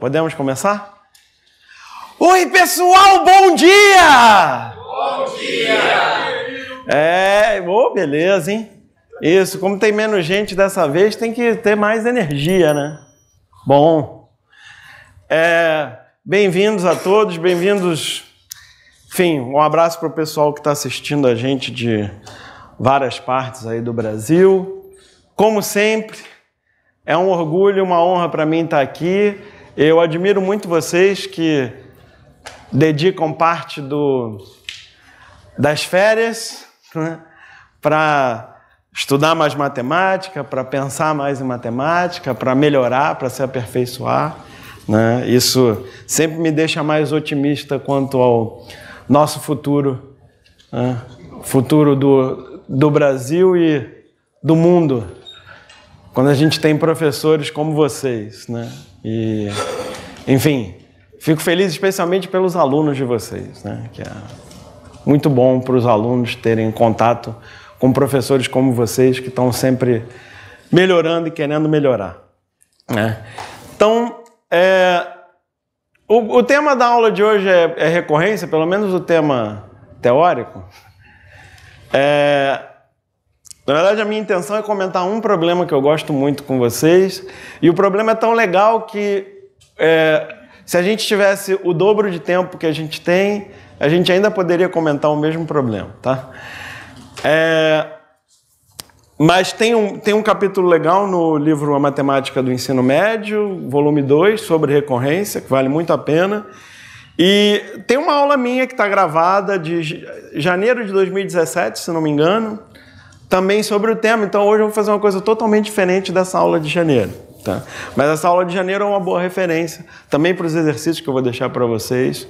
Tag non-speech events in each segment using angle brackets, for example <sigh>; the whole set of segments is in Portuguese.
Podemos começar? Oi, pessoal, bom dia! Bom dia! É, oh, beleza, hein? Isso, como tem menos gente dessa vez, tem que ter mais energia, né? Bom. É, bem-vindos a todos, bem-vindos. Enfim, um abraço para o pessoal que está assistindo a gente de várias partes aí do Brasil. Como sempre, é um orgulho, uma honra para mim estar tá aqui. Eu admiro muito vocês que dedicam parte do, das férias né, para estudar mais matemática, para pensar mais em matemática, para melhorar, para se aperfeiçoar. Né? Isso sempre me deixa mais otimista quanto ao nosso futuro, né? futuro do, do Brasil e do mundo, quando a gente tem professores como vocês. Né? E, enfim, fico feliz especialmente pelos alunos de vocês, né? Que é muito bom para os alunos terem contato com professores como vocês que estão sempre melhorando e querendo melhorar, né? Então, é, o, o, tema da aula de hoje é, é recorrência, pelo menos o tema teórico. É, na verdade, a minha intenção é comentar um problema que eu gosto muito com vocês. E o problema é tão legal que é, se a gente tivesse o dobro de tempo que a gente tem, a gente ainda poderia comentar o mesmo problema, tá? É, mas tem um, tem um capítulo legal no livro A Matemática do Ensino Médio, volume 2, sobre recorrência, que vale muito a pena. E tem uma aula minha que está gravada de janeiro de 2017, se não me engano, também sobre o tema. Então hoje eu vou fazer uma coisa totalmente diferente dessa aula de janeiro. Tá? Mas essa aula de janeiro é uma boa referência também para os exercícios que eu vou deixar para vocês.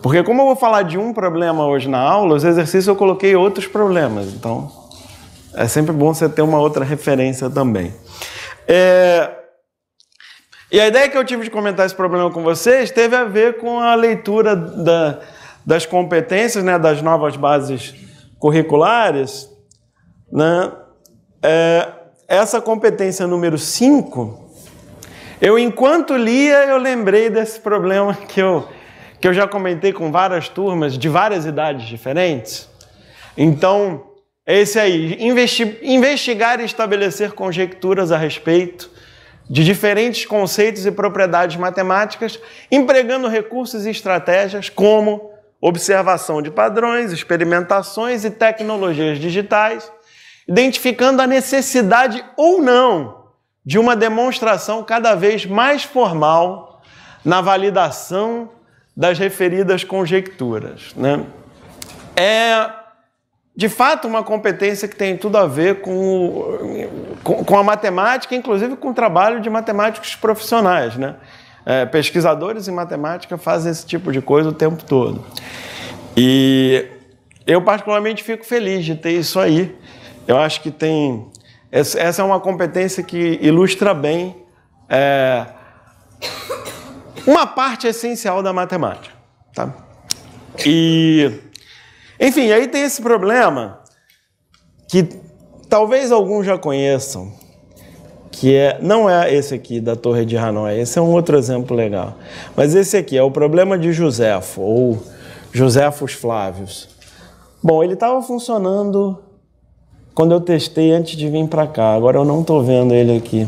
Porque como eu vou falar de um problema hoje na aula, os exercícios eu coloquei outros problemas. Então é sempre bom você ter uma outra referência também. É... E a ideia que eu tive de comentar esse problema com vocês teve a ver com a leitura da, das competências, né, das novas bases curriculares né? É, essa competência número 5, eu enquanto lia, eu lembrei desse problema <laughs> que eu, que eu já comentei com várias turmas de várias idades diferentes. Então, é esse aí, investi investigar e estabelecer conjecturas a respeito de diferentes conceitos e propriedades matemáticas, empregando recursos e estratégias como observação de padrões, experimentações e tecnologias digitais identificando a necessidade ou não de uma demonstração cada vez mais formal na validação das referidas conjecturas. Né? É, de fato, uma competência que tem tudo a ver com, com, a matemática, inclusive com o trabalho de matemáticos profissionais. Né? É, pesquisadores em matemática fazem esse tipo de coisa o tempo todo. E eu, particularmente, fico feliz de ter isso aí. Eu acho que tem. Essa é uma competência que ilustra bem é, uma parte essencial da matemática. Tá? E, enfim, aí tem esse problema que talvez alguns já conheçam, que é, não é esse aqui da Torre de Hanoi, esse é um outro exemplo legal. Mas esse aqui é o problema de Josefo, ou Josefos Flávios. Bom, ele estava funcionando quando eu testei antes de vir para cá. Agora eu não estou vendo ele aqui.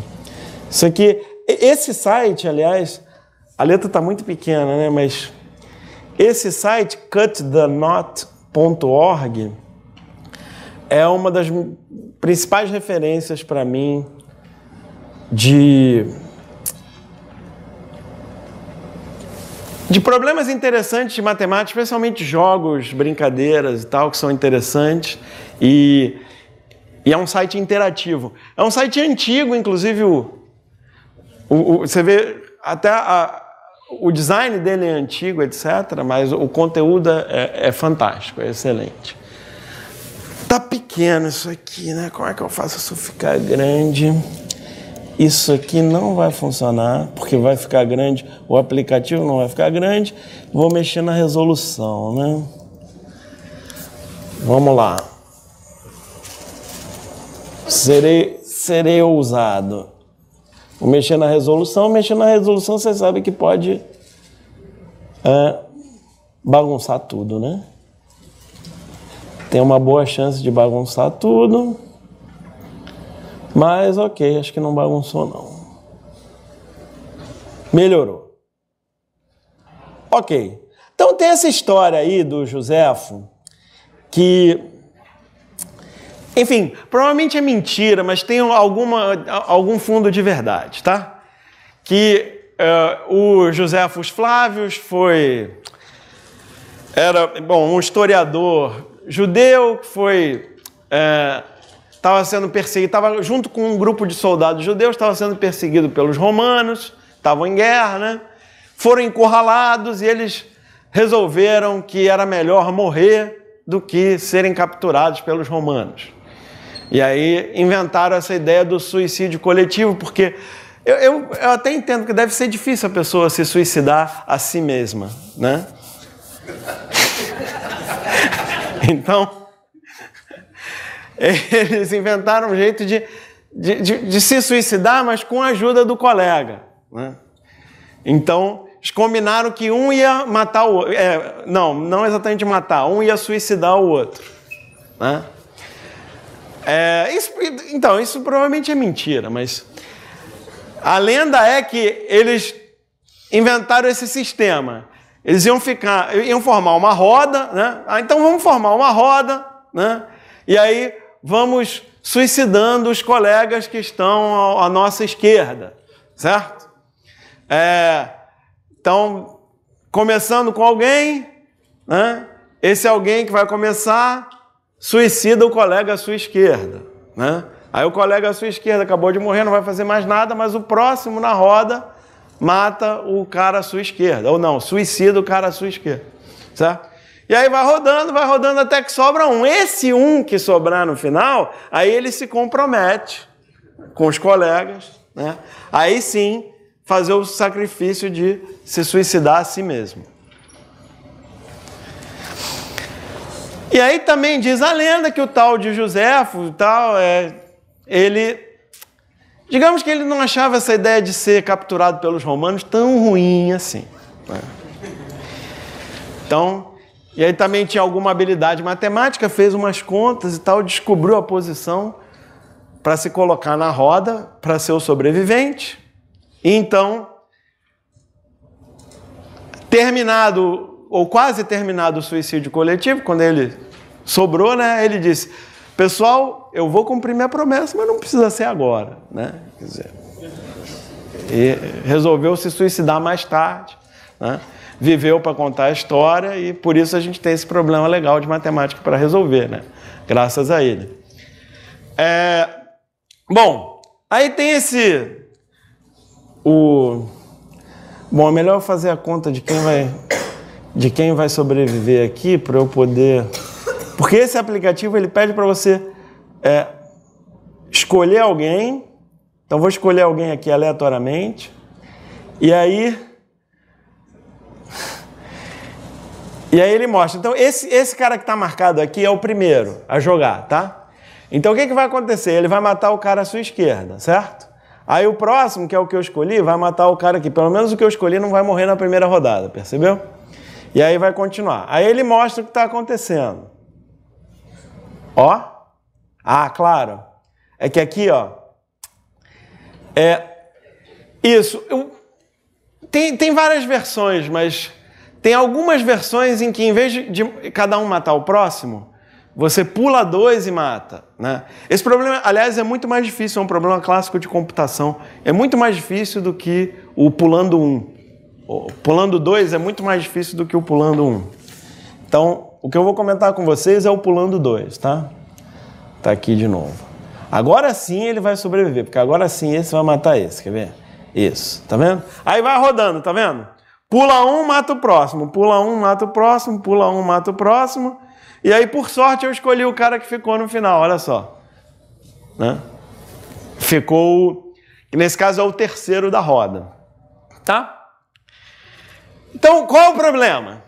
Isso aqui, esse site, aliás, a letra está muito pequena, né? Mas esse site, cutthenot.org, é uma das principais referências para mim de de problemas interessantes de matemática, especialmente jogos, brincadeiras e tal, que são interessantes. E e é um site interativo. É um site antigo, inclusive o, o, o você vê até a, o design dele é antigo, etc. Mas o conteúdo é, é fantástico, é excelente. Tá pequeno isso aqui, né? Como é que eu faço isso ficar grande? Isso aqui não vai funcionar, porque vai ficar grande, o aplicativo não vai ficar grande. Vou mexer na resolução, né? Vamos lá. Serei, serei ousado. Vou mexer na resolução. Mexer na resolução, você sabe que pode é, bagunçar tudo, né? Tem uma boa chance de bagunçar tudo. Mas ok, acho que não bagunçou não. Melhorou. Ok. Então tem essa história aí do Josefo que enfim, provavelmente é mentira, mas tem alguma, algum fundo de verdade, tá? Que uh, o Joséfus Flávios foi. Era, bom, um historiador judeu que foi. Estava eh, sendo perseguido, estava junto com um grupo de soldados judeus, estava sendo perseguido pelos romanos, estavam em guerra, né? Foram encurralados e eles resolveram que era melhor morrer do que serem capturados pelos romanos. E aí inventaram essa ideia do suicídio coletivo, porque eu, eu, eu até entendo que deve ser difícil a pessoa se suicidar a si mesma, né? <laughs> Então, eles inventaram um jeito de, de, de, de, se suicidar, mas com a ajuda do colega. Né? Então, eles combinaram que um ia matar o outro. É, não, não exatamente matar, um ia suicidar o outro. Né? É, isso, então, isso provavelmente é mentira, mas a lenda é que eles inventaram esse sistema. Eles iam ficar, iam formar uma roda, né? Ah, então vamos formar uma roda, né? E aí vamos suicidando os colegas que estão à nossa esquerda, certo? É, então, começando com alguém, né? Esse alguém que vai começar suicida o colega à sua esquerda, né? Aí o colega à sua esquerda acabou de morrer, não vai fazer mais nada, mas o próximo na roda mata o cara à sua esquerda, ou não, suicida o cara à sua esquerda, certo? E aí vai rodando, vai rodando até que sobra um. Esse um que sobrar no final, aí ele se compromete com os colegas, né? Aí sim, fazer o sacrifício de se suicidar a si mesmo. E aí também diz a lenda que o tal de Joséfo, tal, é, ele, digamos que ele não achava essa ideia de ser capturado pelos romanos tão ruim assim. Né? Então, e aí também tinha alguma habilidade matemática, fez umas contas e tal, descobriu a posição para se colocar na roda para ser o sobrevivente. E então, terminado ou quase terminado o suicídio coletivo, quando ele sobrou, né, ele disse: Pessoal, eu vou cumprir minha promessa, mas não precisa ser agora. Né? Quer dizer, e resolveu se suicidar mais tarde. Né? Viveu para contar a história e por isso a gente tem esse problema legal de matemática para resolver, né? graças a ele. É, bom, aí tem esse. O, bom, é melhor fazer a conta de quem vai de quem vai sobreviver aqui para eu poder. Porque esse aplicativo ele pede para você é, escolher alguém. Então vou escolher alguém aqui aleatoriamente. E aí. E aí ele mostra. Então esse, esse cara que está marcado aqui é o primeiro a jogar, tá? Então o que, que vai acontecer? Ele vai matar o cara à sua esquerda, certo? Aí o próximo, que é o que eu escolhi, vai matar o cara aqui. Pelo menos o que eu escolhi não vai morrer na primeira rodada, percebeu? E aí vai continuar. Aí ele mostra o que está acontecendo. Ó. Ah, claro. É que aqui, ó. É. Isso. Eu, tem, tem várias versões, mas tem algumas versões em que, em vez de, de cada um matar o próximo, você pula dois e mata. Né? Esse problema, aliás, é muito mais difícil, é um problema clássico de computação. É muito mais difícil do que o pulando um pulando dois é muito mais difícil do que o pulando um. Então, o que eu vou comentar com vocês é o pulando dois, tá? Tá aqui de novo. Agora sim ele vai sobreviver, porque agora sim esse vai matar esse, quer ver? Isso, tá vendo? Aí vai rodando, tá vendo? Pula um, mata o próximo, pula um, mata o próximo, pula um, mata o próximo. E aí, por sorte, eu escolhi o cara que ficou no final, olha só. Né? Ficou, nesse caso é o terceiro da roda, tá? Então, qual é o problema?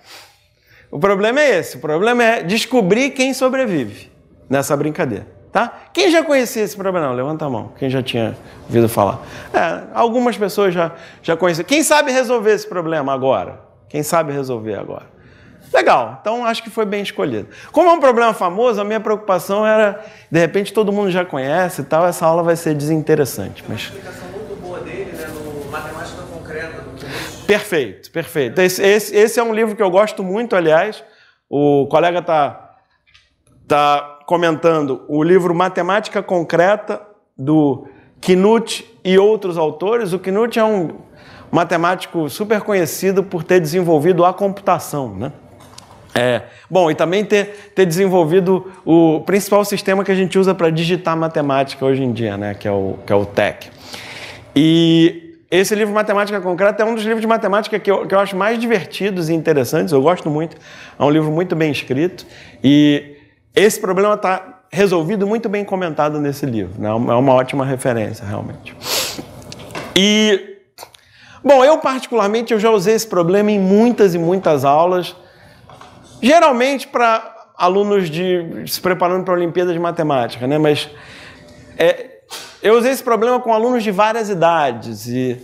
O problema é esse. O problema é descobrir quem sobrevive nessa brincadeira, tá? Quem já conhecia esse problema? levanta a mão. Quem já tinha ouvido falar? É, algumas pessoas já, já conheciam. Quem sabe resolver esse problema agora? Quem sabe resolver agora? Legal, então acho que foi bem escolhido. Como é um problema famoso, a minha preocupação era, de repente todo mundo já conhece e tal, essa aula vai ser desinteressante. Mas... Perfeito, perfeito. Esse, esse, esse, é um livro que eu gosto muito, aliás. O colega está tá comentando o livro Matemática Concreta, do Knut e outros autores. O Knut é um matemático super conhecido por ter desenvolvido a computação, né? É, bom, e também ter, ter desenvolvido o principal sistema que a gente usa para digitar matemática hoje em dia, né? Que é o, que é o TEC. E esse livro Matemática Concreta é um dos livros de matemática que eu, que eu acho mais divertidos e interessantes, eu gosto muito. É um livro muito bem escrito e esse problema está resolvido muito bem comentado nesse livro. Né? É, é uma ótima referência, realmente. E, bom, eu particularmente eu já usei esse problema em muitas e muitas aulas, geralmente para alunos de se preparando para a Olimpíada de Matemática, né? Mas é, eu usei esse problema com alunos de várias idades e,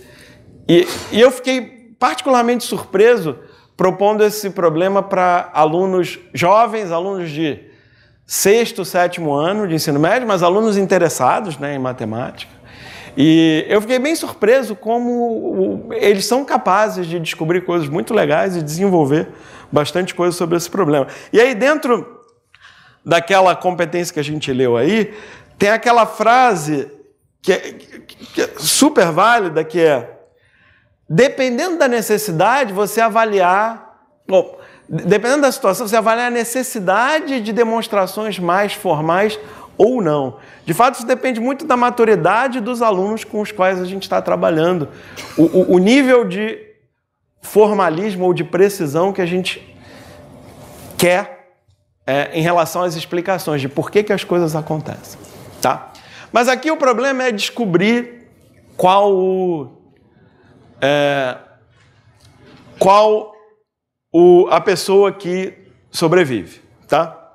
e, e eu fiquei particularmente surpreso propondo esse problema para alunos jovens, alunos de sexto, sétimo ano de ensino médio, mas alunos interessados né, em matemática. E eu fiquei bem surpreso como eles são capazes de descobrir coisas muito legais e desenvolver bastante coisa sobre esse problema. E aí, dentro daquela competência que a gente leu aí, tem aquela frase que é, que é super válida, que é dependendo da necessidade, você avaliar. Bom, dependendo da situação, você avaliar a necessidade de demonstrações mais formais ou não. De fato, isso depende muito da maturidade dos alunos com os quais a gente está trabalhando. O, o, o, nível de formalismo ou de precisão que a gente quer é, em relação às explicações de por que, que as coisas acontecem. Tá? Mas aqui o problema é descobrir qual o. É, qual o, a pessoa que sobrevive, tá?